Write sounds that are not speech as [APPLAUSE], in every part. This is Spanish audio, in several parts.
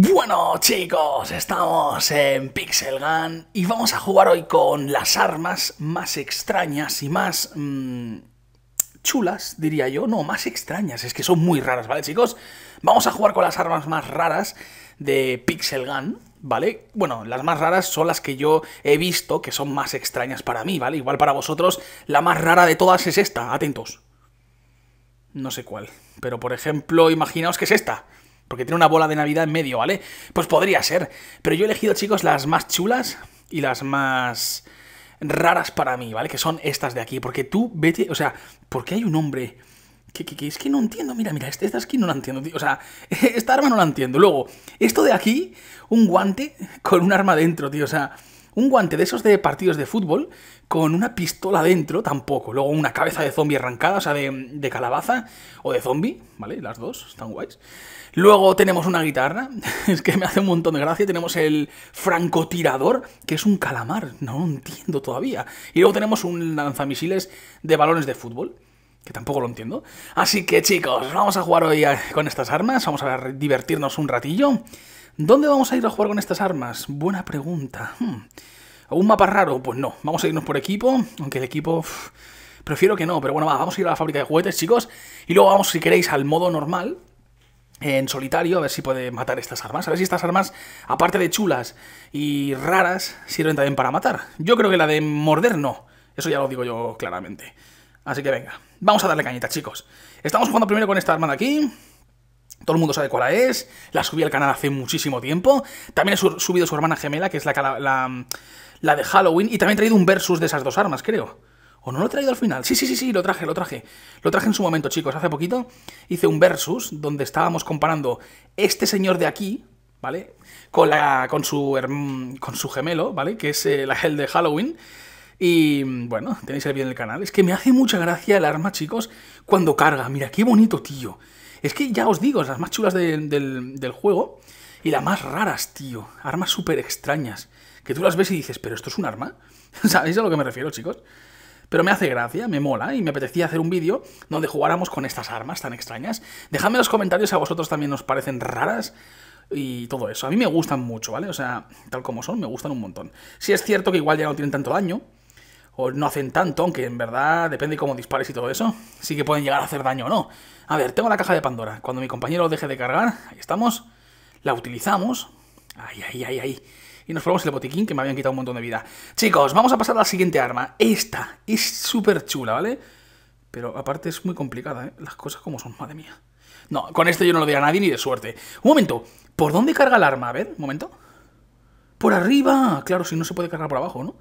Bueno chicos, estamos en Pixel Gun y vamos a jugar hoy con las armas más extrañas y más mm, chulas, diría yo. No, más extrañas, es que son muy raras, ¿vale chicos? Vamos a jugar con las armas más raras de Pixel Gun, ¿vale? Bueno, las más raras son las que yo he visto que son más extrañas para mí, ¿vale? Igual para vosotros, la más rara de todas es esta, atentos. No sé cuál, pero por ejemplo, imaginaos que es esta porque tiene una bola de Navidad en medio, ¿vale? Pues podría ser. Pero yo he elegido, chicos, las más chulas y las más raras para mí, ¿vale? Que son estas de aquí. Porque tú vete, o sea, ¿por qué hay un hombre? Que, es que no entiendo, mira, mira, este, esta, esta skin no la entiendo, tío. O sea, [LAUGHS] esta arma no la entiendo. Luego, esto de aquí, un guante con un arma dentro, tío. O sea, un guante de esos de partidos de fútbol con una pistola dentro, tampoco. Luego una cabeza de zombie arrancada, o sea, de, calabaza o de zombie, ¿vale? Las dos están guays. Luego tenemos una guitarra, [LAUGHS] es que me hace un montón de gracia. Tenemos el francotirador, que es un calamar, no lo entiendo todavía. Y luego tenemos un lanzamisiles de balones de fútbol que tampoco lo entiendo. Así que chicos, vamos a jugar hoy con estas armas, vamos a divertirnos un ratillo. ¿Dónde vamos a ir a jugar con estas armas? Buena pregunta. Hmm. ¿Un mapa raro? Pues no. Vamos a irnos por equipo, aunque de equipo... prefiero que no, pero bueno, vamos a ir a la fábrica de juguetes, chicos. Y luego vamos, si queréis, al modo normal, en solitario, a ver si puede matar estas armas. A ver si estas armas, aparte de chulas y raras, sirven también para matar. Yo creo que la de morder no. Eso ya lo digo yo claramente. Así que venga, vamos a darle cañita, chicos. Estamos jugando primero con esta arma de aquí. Todo el mundo sabe cuál es. La subí al canal hace muchísimo tiempo. También he subido su hermana gemela, que es la, de Halloween. Y también he traído un versus de esas dos armas, creo. ¿O no lo he traído al final? Sí, sí, sí, sí, lo traje, lo traje. Lo traje en su momento, chicos. Hace poquito hice un versus donde estábamos comparando este señor de aquí, ¿vale? Con, la, con, su, con su gemelo, ¿vale? Que es eh, la el de Halloween. Y bueno, tenéis el vídeo en el canal. Es que me hace mucha gracia el arma, chicos, cuando carga. Mira, qué bonito, tío. Es que ya os digo, las más chulas del, del juego y las más raras, tío. Armas súper extrañas. Que tú las ves y dices, pero esto es un arma. [LAUGHS] ¿Sabéis a lo que me refiero, chicos? Pero me hace gracia, me mola y me apetecía hacer un vídeo donde jugáramos con estas armas tan extrañas. Dejadme en los comentarios si a vosotros también os parecen raras y todo eso. A mí me gustan mucho, ¿vale? O sea, tal como son, me gustan un montón. Si es cierto que igual ya no tienen tanto daño, o no hacen tanto, aunque en verdad depende de cómo dispares y todo eso, sí que pueden llegar a hacer daño o no. A ver, tengo la caja de Pandora. Cuando mi compañero lo deje de cargar, ahí estamos, la utilizamos. Ay, ay, ay, ay. Y nos probamos el botiquín que me habían quitado un montón de vida. Chicos, vamos a pasar a la siguiente arma. Esta es súper chula, ¿vale? Pero aparte es muy complicada, ¿eh? Las cosas como son, madre mía. No, con esto yo no lo doy a nadie ni de suerte. Un momento, ¿por dónde carga el arma? A ver, un momento. Por arriba. Claro, si no se puede cargar por abajo, ¿no?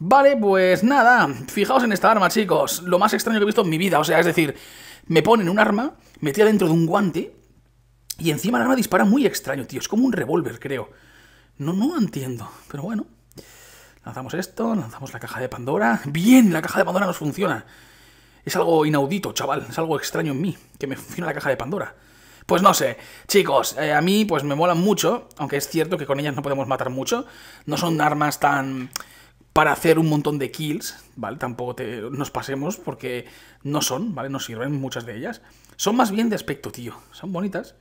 Vale, pues nada, fijaos en esta arma, chicos. Lo más extraño que he visto en mi vida, o sea, es decir, me ponen un arma metida dentro de un guante y encima el arma dispara muy extraño, tío. Es como un revólver, creo. No, no entiendo, pero bueno. Lanzamos esto, lanzamos la caja de Pandora. ¡Bien! La caja de Pandora nos funciona. Es algo inaudito, chaval. Es algo extraño en mí, que me funciona la caja de Pandora. Pues no sé, chicos, eh, a mí pues me molan mucho, aunque es cierto que con ellas no podemos matar mucho. No son armas tan para hacer un montón de kills, ¿vale? Tampoco nos pasemos porque no son, ¿vale? No sirven muchas de ellas. Son más bien de aspecto, tío. Son bonitas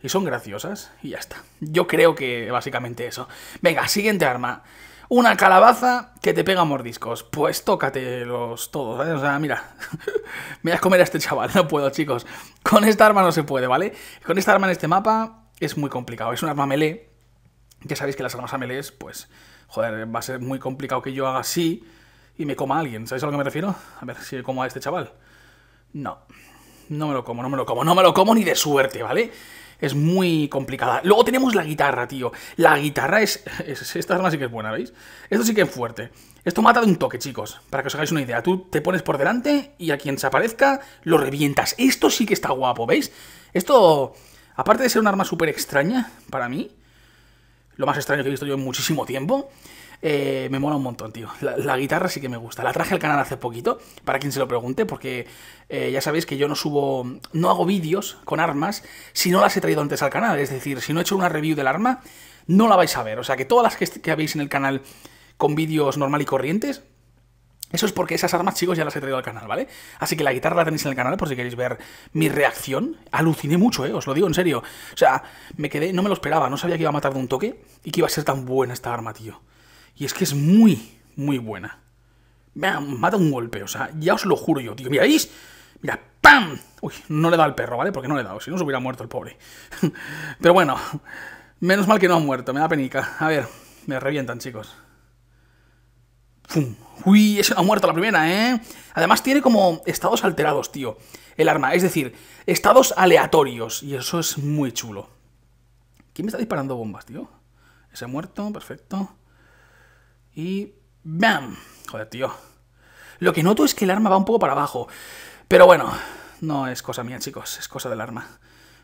y son graciosas y ya está. Yo creo que básicamente eso. Venga, siguiente arma. Una calabaza que te pega mordiscos. Pues los todos, ¿vale? O sea, mira, [LAUGHS] me voy a comer a este chaval, [LAUGHS] no puedo, chicos. Con esta arma no se puede, ¿vale? Con esta arma en este mapa es muy complicado. Es un arma melee. Ya sabéis que las armas a melee, pues joder, va a ser muy complicado que yo haga así y me coma alguien. ¿Sabéis a lo que me refiero? A ver si como a este chaval. No, no me lo como, no me lo como, no me lo como ni de suerte, ¿vale? Es muy complicada. Luego tenemos la guitarra, tío. La guitarra es, [LAUGHS] es Esta arma sí que es buena, ¿veis? Esto sí que es fuerte. Esto mata de un toque, chicos. Para que os hagáis una idea. Tú te pones por delante y a quien se aparezca lo revientas. Esto sí que está guapo, ¿veis? Esto... Aparte de ser un arma súper extraña para mí, lo más extraño que he visto yo en muchísimo tiempo. Eh, me mola un montón, tío. La, guitarra sí que me gusta. La traje al canal hace poquito, para quien se lo pregunte, porque eh, ya sabéis que yo no subo, no hago vídeos con armas si no las he traído antes al canal. Es decir, si no he hecho una review del arma, no la vais a ver. O sea que todas las que, que habéis en el canal con vídeos normal y corrientes, eso es porque esas armas, chicos, ya las he traído al canal, ¿vale? Así que la guitarra la tenéis en el canal por si queréis ver mi reacción. Aluciné mucho, ¿eh? Os lo digo en serio. O sea, me quedé, no me lo esperaba, no sabía que iba a matar de un toque y que iba a ser tan buena esta arma, tío. Y es que es muy, muy buena. Me Mata un golpe, o sea, ya os lo juro yo, tío. ¿Miráis? Mira, ¡pam! Uy, no le da al perro, ¿vale? Porque no le he dado, si no se hubiera muerto el pobre. [LAUGHS] Pero bueno, menos mal que no ha muerto, me da penica. A ver, me revientan, chicos. Uy, Eso ha muerto la primera, ¿eh? Además tiene como estados alterados, tío, el arma. Es decir, estados aleatorios. Y eso es muy chulo. ¿Quién me está disparando bombas, tío? Ese muerto, perfecto. Y... ¡Bam! Joder, tío. Lo que noto es que el arma va un poco para abajo. Pero bueno, no es cosa mía, chicos. Es cosa del arma.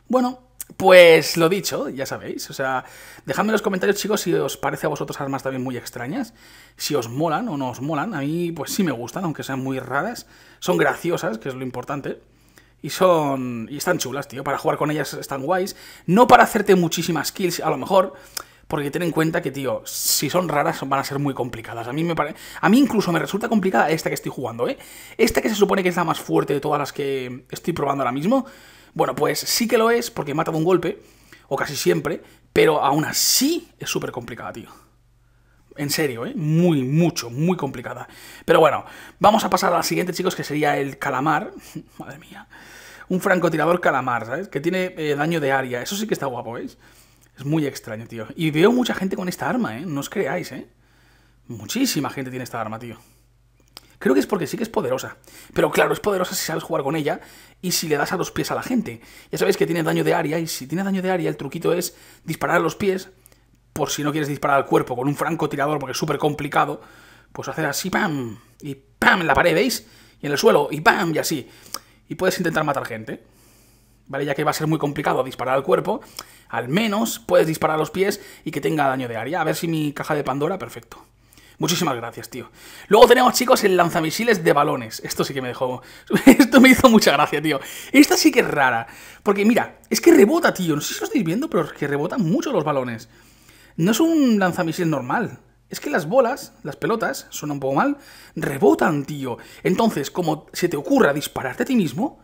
Bueno, pues lo dicho, ya sabéis. O sea, dejadme en los comentarios, chicos, si os parece a vosotros armas también muy extrañas, si os molan o no os molan. A mí, pues sí me gustan, aunque sean muy raras. Son graciosas, que es lo importante. Y son. Y están chulas, tío. Para jugar con ellas están guays. No para hacerte muchísimas kills, a lo mejor. Porque ten en cuenta que, tío, si son raras van a ser muy complicadas. A mí me parece, A mí incluso me resulta complicada esta que estoy jugando, ¿eh? Esta que se supone que es la más fuerte de todas las que estoy probando ahora mismo. Bueno, pues sí que lo es porque mata de un golpe, o casi siempre, pero aún así es súper complicada, tío. En serio, ¿eh? Muy, mucho, muy complicada. Pero bueno, vamos a pasar a la siguiente, chicos, que sería el calamar. [LAUGHS] Madre mía. Un francotirador calamar, ¿sabes? Que tiene eh, daño de área. Eso sí que está guapo, ¿veis? Es muy extraño, tío. Y veo mucha gente con esta arma, ¿eh? No os creáis, ¿eh? Muchísima gente tiene esta arma, tío. Creo que es porque sí que es poderosa. Pero claro, es poderosa si sabes jugar con ella y si le das a los pies a la gente. Ya sabéis que tiene daño de área y si tiene daño de área el truquito es disparar a los pies por si no quieres disparar al cuerpo con un francotirador porque es súper complicado. Pues hacer así, ¡pam! Y ¡pam! En la pared, ¿veis? Y en el suelo, y ¡pam! Y así. Y puedes intentar matar gente. ¿Vale? Ya que va a ser muy complicado disparar al cuerpo, al menos puedes disparar a los pies y que tenga daño de área. A ver si mi caja de Pandora, perfecto. Muchísimas gracias, tío. Luego tenemos, chicos, el lanzamisiles de balones. Esto sí que me dejó... [LAUGHS] Esto me hizo mucha gracia, tío. Esta sí que es rara. Porque, mira, es que rebota, tío. No sé si lo estáis viendo, pero es que rebotan mucho los balones. No es un lanzamisil normal. Es que las bolas, las pelotas, suena un poco mal, rebotan, tío. Entonces, como se te ocurra dispararte a ti mismo...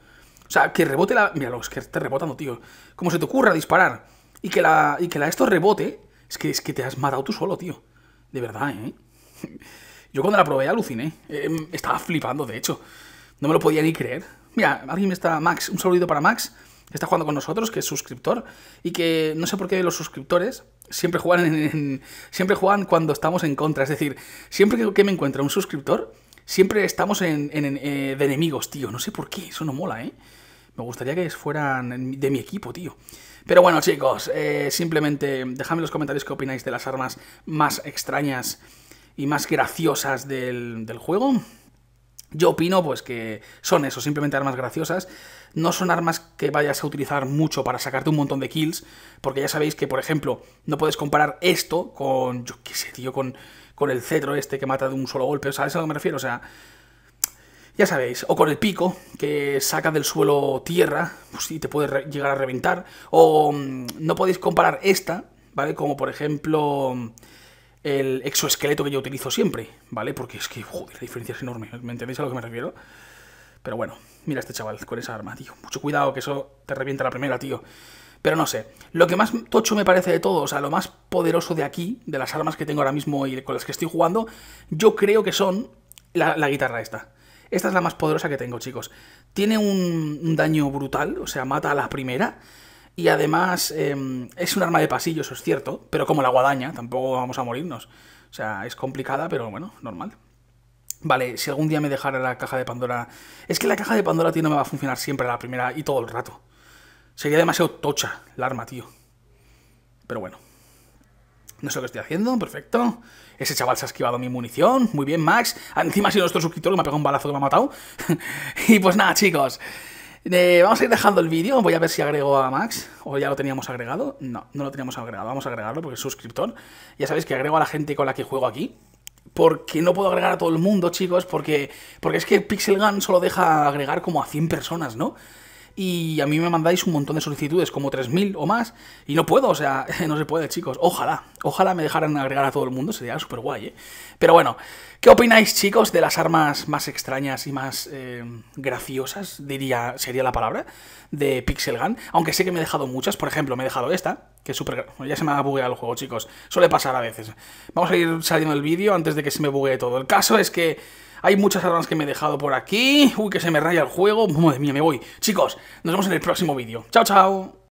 O sea, que rebote la... Mira, los que está rebotando, tío. Como se te ocurra disparar y que la, y que la esto rebote... Es que, es que te has matado tú solo, tío. De verdad, ¿eh? [LAUGHS] Yo cuando la probé aluciné. Eh, em, estaba flipando, de hecho. No me lo podía ni creer. Mira, alguien me está. Max, un saludito para Max, que está jugando con nosotros, que es suscriptor. Y que no sé por qué los suscriptores siempre juegan siempre juegan cuando estamos en contra. Es decir, siempre que, me encuentro un suscriptor, siempre estamos en, eh, de enemigos, tío. No sé por qué, eso no mola, ¿eh? Me gustaría que fueran de mi equipo, tío. Pero bueno, chicos, eh, simplemente dejadme en los comentarios qué opináis de las armas más extrañas y más graciosas del, juego. Yo opino pues que son eso, simplemente armas graciosas. No son armas que vayas a utilizar mucho para sacarte un montón de kills, porque ya sabéis que, por ejemplo, no puedes comparar esto con, yo qué sé, tío, con, con el cetro este que mata de un solo golpe, ¿sabes a lo que me refiero? O sea, ya sabéis, o con el pico que saca del suelo tierra pues, y te puede llegar a reventar, o mm, no podéis comparar esta, ¿vale? Como por ejemplo el exoesqueleto que yo utilizo siempre, ¿vale? Porque es que, joder, la diferencia es enorme, ¿me entendéis a lo que me refiero? Pero bueno, mira este chaval con esa arma, tío. Mucho cuidado, que eso te revienta la primera, tío. Pero no sé, lo que más tocho me parece de todo, o sea, lo más poderoso de aquí, de las armas que tengo ahora mismo y con las que estoy jugando, yo creo que son la, guitarra esta. Esta es la más poderosa que tengo, chicos. Tiene un, un daño brutal, o sea, mata a la primera, y además em, es un arma de pasillo, eso es cierto, pero como la guadaña, tampoco vamos a morirnos. O sea, es complicada, pero bueno, normal. Vale, si algún día me dejara la caja de Pandora... Es que la caja de Pandora, tío, no me va a funcionar siempre a la primera y todo el rato. Sería demasiado tocha el arma, tío. Pero bueno. No sé lo que estoy haciendo, perfecto. Ese chaval se ha esquivado mi munición. Muy bien, Max. Encima ha sido nuestro suscriptor que me ha pegado un balazo que me ha matado. [LAUGHS] y pues nada, chicos. Eh, vamos a ir dejando el vídeo. Voy a ver si agrego a Max. O ya lo teníamos agregado. No, no lo teníamos agregado. Vamos a agregarlo porque es suscriptor. Ya sabéis que agrego a la gente con la que juego aquí. Porque no puedo agregar a todo el mundo, chicos. Porque, porque es que Pixel Gun solo deja agregar como a 100 personas, ¿no? y a mí me mandáis un montón de solicitudes, como 3.000 o más, y no puedo, o sea, [LAUGHS] no se puede, chicos. Ojalá, ojalá me dejaran agregar a todo el mundo, sería súper guay, ¿eh? Pero bueno, ¿qué opináis, chicos, de las armas más extrañas y más eh, graciosas, diría, sería la palabra, de Pixel Gun? Aunque sé que me he dejado muchas, por ejemplo, me he dejado esta, que es súper... ya se me ha bugueado el juego, chicos, suele pasar a veces. Vamos a ir saliendo el vídeo antes de que se me buguee todo. El caso es que... Hay muchas armas que me he dejado por aquí. Uy, que se me raya el juego. Madre mía, me voy. Chicos, nos vemos en el próximo vídeo. Chao, chao.